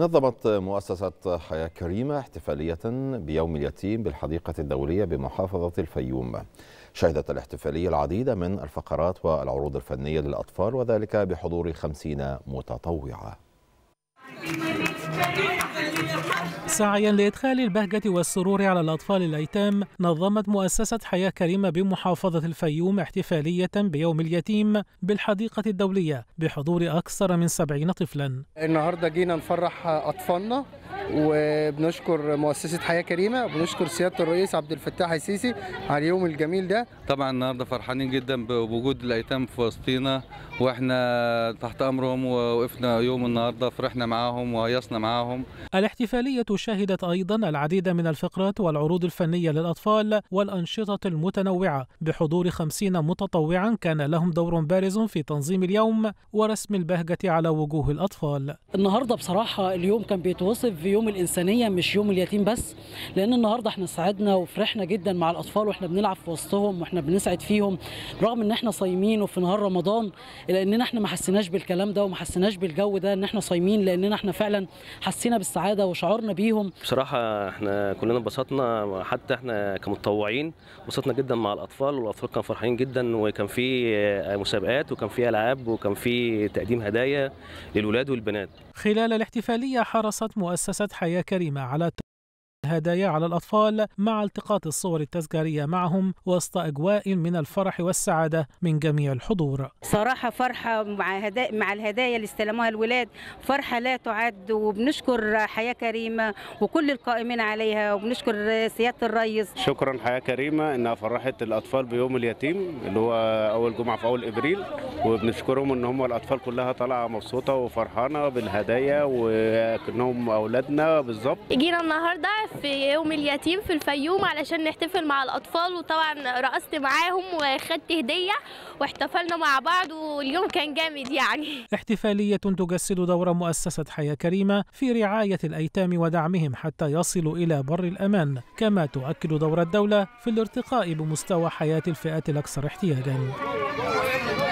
نظمت مؤسسة حياة كريمة احتفالية بيوم اليتيم بالحديقة الدولية بمحافظة الفيوم شهدت الاحتفالية العديد من الفقرات والعروض الفنية للأطفال وذلك بحضور خمسين متطوعة سعيا لإدخال البهجة والسرور على الأطفال الأيتام نظمت مؤسسة حياة كريمة بمحافظة الفيوم احتفالية بيوم اليتيم بالحديقة الدولية بحضور أكثر من سبعين طفلا النهاردة جينا نفرح أطفالنا وبنشكر مؤسسه حياه كريمه وبنشكر سياده الرئيس عبد الفتاح السيسي على اليوم الجميل ده طبعا النهارده فرحانين جدا بوجود الايتام في وسطينا واحنا تحت امرهم ووقفنا يوم النهارده فرحنا معاهم وهيصنا معاهم الاحتفاليه شهدت ايضا العديد من الفقرات والعروض الفنيه للاطفال والانشطه المتنوعه بحضور خمسين متطوعا كان لهم دور بارز في تنظيم اليوم ورسم البهجه على وجوه الاطفال النهارده بصراحه اليوم كان بيتوصف في يوم الانسانيه مش يوم اليتيم بس لان النهارده احنا سعدنا وفرحنا جدا مع الاطفال واحنا بنلعب في وسطهم واحنا بنسعد فيهم رغم ان احنا صايمين وفي نهار رمضان لاننا احنا ما حسيناش بالكلام ده وما حسيناش بالجو ده ان احنا صايمين لاننا احنا فعلا حسينا بالسعاده وشعرنا بيهم بصراحه احنا كلنا انبسطنا حتى احنا كمتطوعين انبسطنا جدا مع الاطفال والاطفال كانوا فرحانين جدا وكان في مسابقات وكان في العاب وكان في تقديم هدايا للولاد والبنات خلال الاحتفاليه حرصت مؤسسه منصة حياة كريمة على الهدايا على الأطفال مع التقاط الصور التذكارية معهم وسط أجواء من الفرح والسعادة من جميع الحضور صراحة فرحة مع, هدا... مع الهدايا اللي استلموها الولاد فرحة لا تعد وبنشكر حياة كريمة وكل القائمين عليها وبنشكر سيادة الرئيس شكرا حياة كريمة إنها فرحت الأطفال بيوم اليتيم اللي هو أول جمعة في أول إبريل وبنشكرهم ان هم الاطفال كلها طالعه مبسوطه وفرحانه بالهدايا وكانهم اولادنا بالظبط جينا النهارده في يوم اليتيم في الفيوم علشان نحتفل مع الاطفال وطبعا رقصت معاهم وخدت هديه واحتفلنا مع بعض واليوم كان جامد يعني احتفاليه تجسد دور مؤسسه حياه كريمه في رعايه الايتام ودعمهم حتى يصلوا الى بر الامان كما تؤكد دور الدوله في الارتقاء بمستوى حياه الفئات الاكثر احتياجا